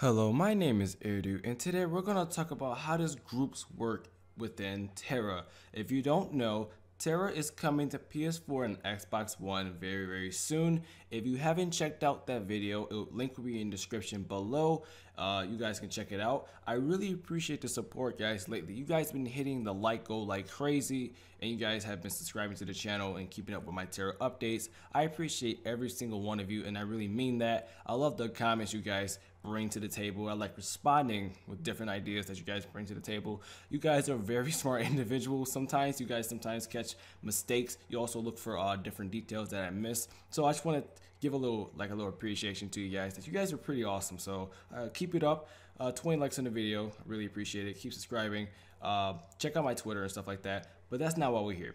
Hello, my name is Erdu, and today we're going to talk about how does groups work within Terra. If you don't know, Terra is coming to PS4 and Xbox One very very soon. If you haven't checked out that video, the link will be in description below. Uh, you guys can check it out. I really appreciate the support guys lately. You guys been hitting the like go like crazy and you guys have been subscribing to the channel and keeping up with my Terra updates. I appreciate every single one of you and I really mean that. I love the comments you guys bring to the table. I like responding with different ideas that you guys bring to the table. You guys are very smart individuals sometimes. You guys sometimes catch mistakes. You also look for uh, different details that I miss. So I just want to give a little like a little appreciation to you guys that you guys are pretty awesome. So uh, keep it up. Uh, 20 likes on the video. I really appreciate it. Keep subscribing. Uh, check out my Twitter and stuff like that. But that's not why we're here.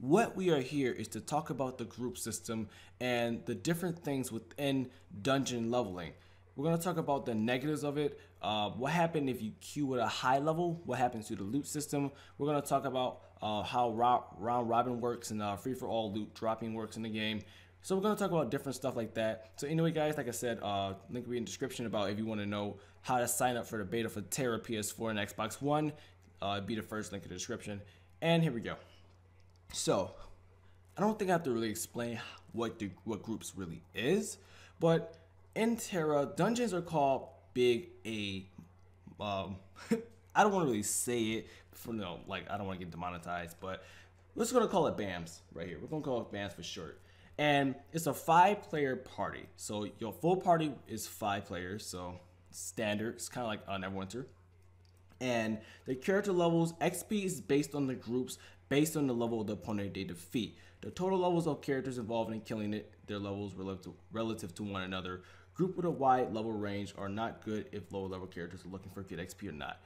What we are here is to talk about the group system and the different things within dungeon leveling. We're going to talk about the negatives of it, uh, what happened if you queue at a high level, what happens to the loot system. We're going to talk about uh, how round robin works and uh, free for all loot dropping works in the game. So we're going to talk about different stuff like that. So anyway, guys, like I said, uh, link will be in description about if you want to know how to sign up for the beta for Terra PS4 and Xbox One. Uh, be the first link in the description. And here we go. So I don't think I have to really explain what the, what groups really is, but in Terra, dungeons are called Big A. Um, I don't want to really say it for no, like I don't want to get demonetized, but we're just gonna call it BAMS right here. We're gonna call it BAMS for short. And it's a five-player party. So your full party is five players, so standard. It's kind of like uh, Neverwinter. And the character levels XP is based on the groups, based on the level of the opponent they defeat. The total levels of characters involved in killing it, their levels relative to, relative to one another, Group with a wide level range are not good if lower level characters are looking for good XP or not.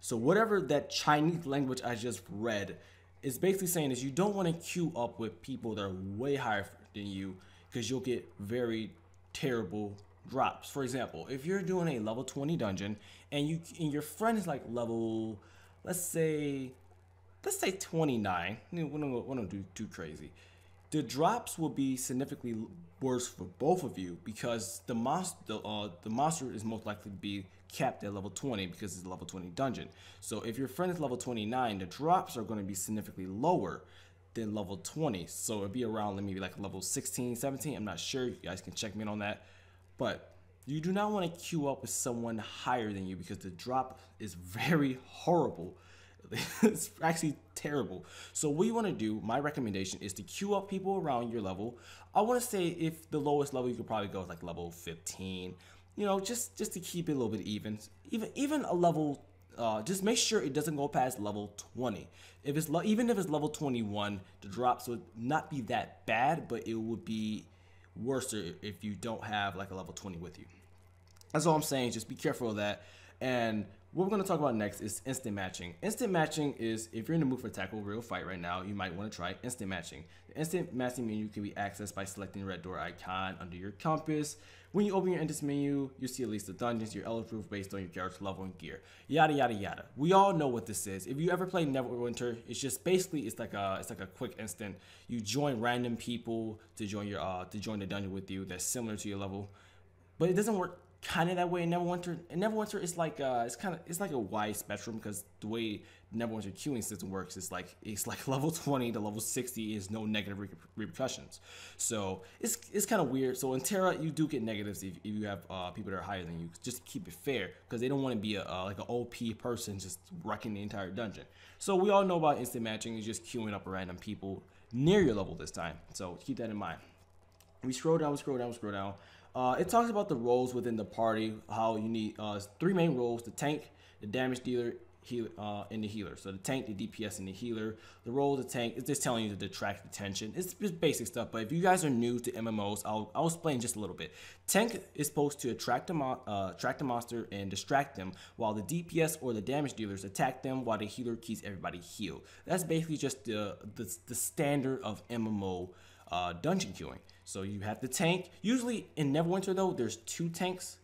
So whatever that Chinese language I just read is basically saying is you don't want to queue up with people that are way higher than you because you'll get very terrible drops. For example, if you're doing a level 20 dungeon and you and your friend is like level, let's say, let's say 29. We don't, we don't do too crazy the drops will be significantly worse for both of you because the monster the, uh, the monster is most likely to be capped at level 20 because it's a level 20 dungeon. So if your friend is level 29, the drops are going to be significantly lower than level 20. So it'd be around maybe like level 16, 17. I'm not sure. You guys can check me on that. But you do not want to queue up with someone higher than you because the drop is very horrible it's actually terrible. So what you want to do, my recommendation is to queue up people around your level. I want to say if the lowest level you could probably go is like level 15, you know, just just to keep it a little bit even. Even even a level uh, just make sure it doesn't go past level 20. If it's even if it's level 21, the drops would not be that bad, but it would be worse if you don't have like a level 20 with you. That's all I'm saying. Just be careful of that. And what we're going to talk about next is instant matching. Instant matching is if you're in the mood for tackle real fight right now, you might want to try instant matching. The instant matching menu can be accessed by selecting the red door icon under your compass. When you open your instance menu, you see at least the dungeons you're eligible based on your character's level and gear. Yada yada yada. We all know what this is. If you ever played Neverwinter, it's just basically it's like a it's like a quick instant. You join random people to join your uh to join the dungeon with you that's similar to your level but it doesn't work kind of that way in Neverwinter. In Neverwinter, it's like uh, it's kind of it's like a wide spectrum because the way Neverwinter queuing system works is like it's like level 20 to level 60 is no negative re repercussions. So it's it's kind of weird. So in Terra, you do get negatives if, if you have uh, people that are higher than you. Just keep it fair because they don't want to be a uh, like an OP person just wrecking the entire dungeon. So we all know about instant matching is just queuing up random people near your level this time. So keep that in mind. We scroll down, we scroll down, we scroll down. Uh, it talks about the roles within the party, how you need uh, three main roles the tank, the damage dealer, heal, uh, and the healer. So the tank, the DPS, and the healer. The role of the tank is just telling you to detract attention. It's just basic stuff, but if you guys are new to MMOs, I'll, I'll explain just a little bit. Tank is supposed to attract the, uh, attract the monster and distract them, while the DPS or the damage dealers attack them, while the healer keeps everybody healed. That's basically just the, the, the standard of MMO uh, dungeon queuing. So you have the tank. Usually in Neverwinter though, there's two tanks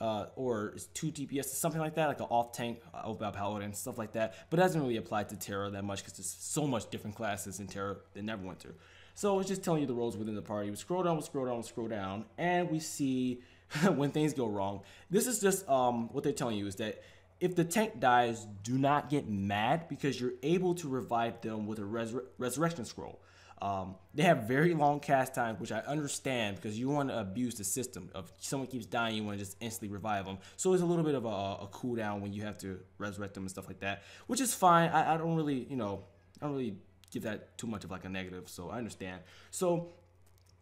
uh, or two DPS, something like that, like an off tank, uh, Opal Paladin, stuff like that. But it doesn't really apply to Terra that much because there's so much different classes in Terra than Neverwinter. So it's just telling you the roles within the party. We scroll down, we scroll down, we scroll down, and we see when things go wrong. This is just um, what they're telling you is that if the tank dies, do not get mad because you're able to revive them with a resur resurrection scroll. Um, they have very long cast times, which I understand because you want to abuse the system. If someone keeps dying, you want to just instantly revive them. So it's a little bit of a, a cooldown when you have to resurrect them and stuff like that, which is fine. I, I don't really, you know, I don't really give that too much of like a negative, so I understand. So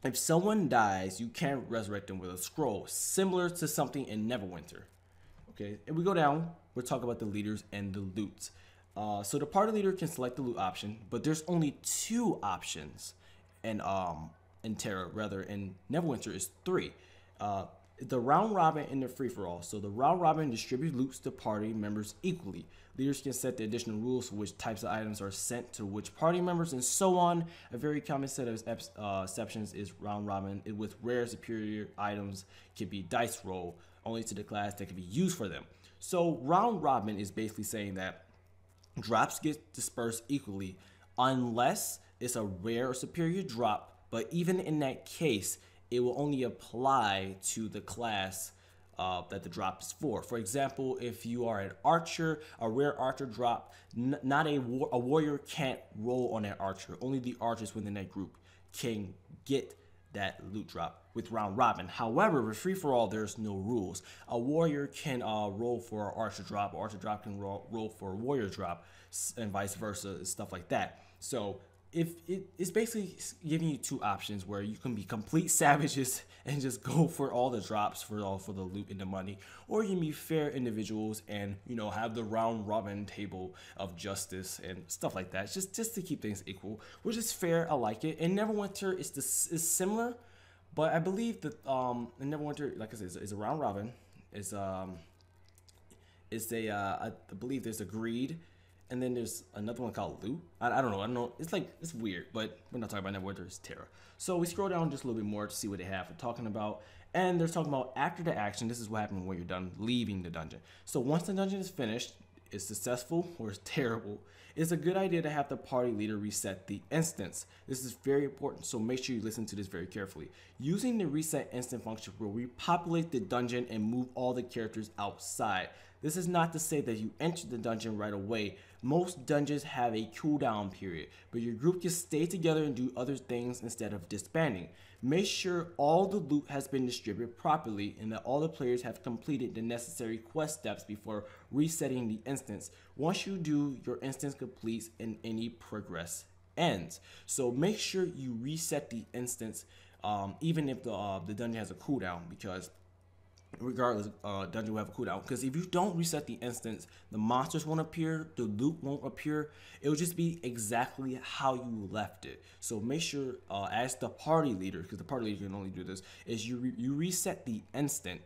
if someone dies, you can resurrect them with a scroll, similar to something in Neverwinter. Okay, and we go down, we're talking about the leaders and the loot. Uh, so the party leader can select the loot option, but there's only two options in, um, in Terra, rather, in Neverwinter is three. Uh, the round robin and the free for all. So the round robin distributes loot to party members equally. Leaders can set the additional rules for which types of items are sent to which party members and so on. A very common set of uh, exceptions is round robin, with rare superior items can be dice roll only to the class that can be used for them. So round robin is basically saying that Drops get dispersed equally unless it's a rare or superior drop, but even in that case, it will only apply to the class uh, that the drop is for. For example, if you are an archer, a rare archer drop, not a, war a warrior can't roll on that archer. Only the archers within that group can get that loot drop with round robin. However, with free for all, there's no rules. A warrior can uh, roll for an archer drop, archer drop can roll, roll for warrior drop, and vice versa, stuff like that. So if it, it's basically giving you two options where you can be complete savages and just go for all the drops for all for the loot and the money or you can be fair individuals and you know have the round robin table of justice and stuff like that just just to keep things equal which is fair i like it and neverwinter is this is similar but i believe that um neverwinter like i said is, is a round robin is um is a uh, I believe there's a greed and then there's another one called Lou. I, I, don't know. I don't know. It's like it's weird, but we're not talking about Neverwinter. It's Terra. So we scroll down just a little bit more to see what they have for talking about. And they're talking about after the action. This is what happens when you're done leaving the dungeon. So once the dungeon is finished, is successful or is terrible, it's a good idea to have the party leader reset the instance. This is very important, so make sure you listen to this very carefully. Using the reset instant function will repopulate the dungeon and move all the characters outside. This is not to say that you enter the dungeon right away. Most dungeons have a cooldown period, but your group can stay together and do other things instead of disbanding. Make sure all the loot has been distributed properly and that all the players have completed the necessary quest steps before resetting the instance. Once you do, your instance completes and any progress ends. So make sure you reset the instance um, even if the, uh, the dungeon has a cooldown because regardless uh, dungeon will have a cooldown because if you don't reset the instance the monsters won't appear the loot won't appear it'll just be exactly how you left it so make sure uh, as the party leader because the party leader can only do this is you re you reset the instant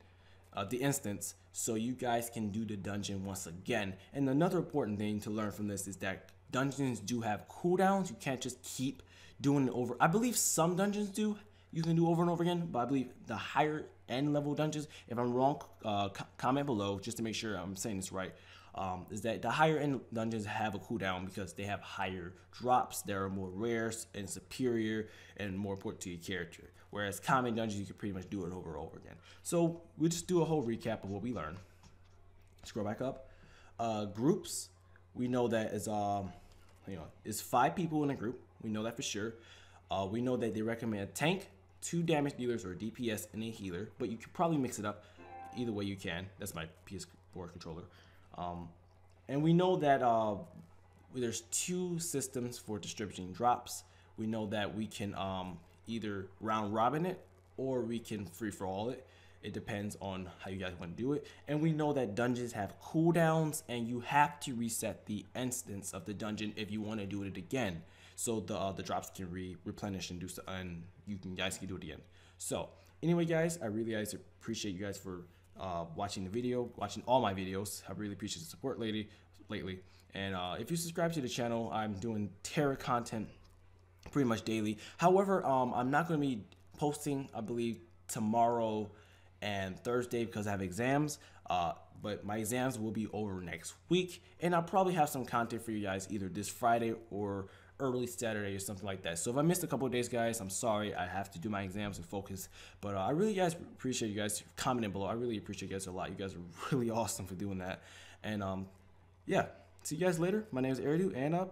uh, the instance so you guys can do the dungeon once again and another important thing to learn from this is that dungeons do have cooldowns you can't just keep doing it over I believe some dungeons do you can do over and over again but I believe the higher end level dungeons. If I'm wrong, uh, comment below just to make sure I'm saying this right. Um, is that the higher end dungeons have a cooldown because they have higher drops they are more rare and superior and more important to your character. Whereas common dungeons, you can pretty much do it over and over again. So we'll just do a whole recap of what we learned. Scroll back up. Uh, groups, we know that is um, hang on, it's five people in a group. We know that for sure. Uh, we know that they recommend a tank, two damage dealers or a DPS and a healer, but you could probably mix it up. Either way you can. That's my PS4 controller. Um, and we know that uh, there's two systems for distributing drops. We know that we can um, either round robin it or we can free for all it. It depends on how you guys want to do it. And we know that dungeons have cooldowns and you have to reset the instance of the dungeon if you want to do it again. So the uh, the drops can re replenish and do so and you can guys can do it again. So anyway, guys, I really guys appreciate you guys for uh, watching the video, watching all my videos. I really appreciate the support lately. Lately, and uh, if you subscribe to the channel, I'm doing terror content pretty much daily. However, um, I'm not going to be posting, I believe, tomorrow and Thursday because I have exams. Uh, but my exams will be over next week, and I'll probably have some content for you guys either this Friday or early Saturday or something like that. So if I missed a couple days, guys, I'm sorry. I have to do my exams and focus. But uh, I really guys appreciate you guys commenting below. I really appreciate you guys a lot. You guys are really awesome for doing that. And um, yeah, see you guys later. My name is Eridu, and up. Uh,